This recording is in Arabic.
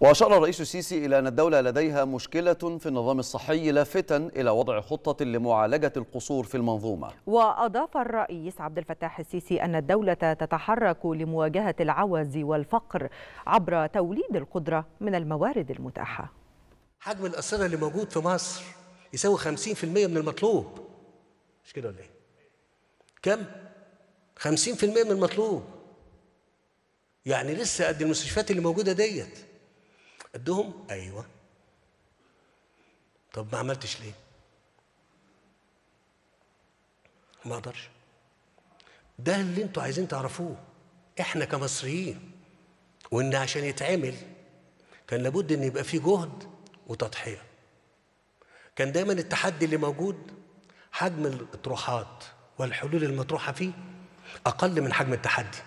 وأشار الرئيس السيسي إلى أن الدولة لديها مشكلة في النظام الصحي لافتا إلى وضع خطة لمعالجة القصور في المنظومة وأضاف الرئيس عبد الفتاح السيسي أن الدولة تتحرك لمواجهة العوز والفقر عبر توليد القدرة من الموارد المتاحة حجم الأسرة اللي موجود في مصر يساوي 50% من المطلوب مش كده ولا إيه؟ كم؟ 50% من المطلوب يعني لسه قد المستشفيات اللي موجودة ديت قدهم ايوه طب ما عملتش ليه ما اقدرش ده اللي انتوا عايزين تعرفوه احنا كمصريين وان عشان يتعمل كان لابد ان يبقى فيه جهد وتضحيه كان دايما التحدي اللي موجود حجم الاطروحات والحلول المطروحه فيه اقل من حجم التحدي